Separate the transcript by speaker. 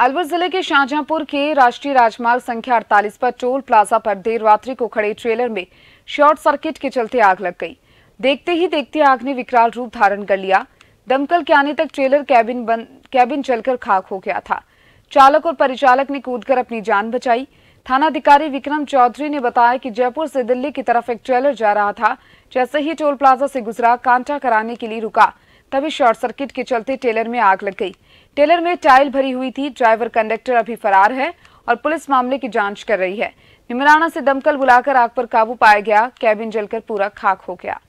Speaker 1: अलवर जिले के शाहजहांपुर के राष्ट्रीय राजमार्ग संख्या 48 पर टोल प्लाजा पर देर रात्रि को खड़े ट्रेलर में शॉर्ट सर्किट के चलते आग लग गई देखते ही देखते आग ने विकराल रूप धारण कर लिया दमकल के आने तक ट्रेलर कैबिन बन कैबिन जलकर खाक हो गया था चालक और परिचालक ने कूदकर अपनी जान बचाई थानाधिकारी विक्रम चौधरी ने बताया कि जयपुर से दिल्ली की तरफ एक ट्रेलर जा रहा था जैसे ही टोल प्लाजा से गुजरा कांटा कराने के लिए रुका तभी शॉर्ट सर्किट के चलते टेलर में आग लग गई टेलर में टाइल भरी हुई थी ड्राइवर कंडक्टर अभी फरार है और पुलिस मामले की जांच कर रही है निमराना से दमकल बुलाकर आग पर काबू पाया गया कैबिन जलकर पूरा खाक हो गया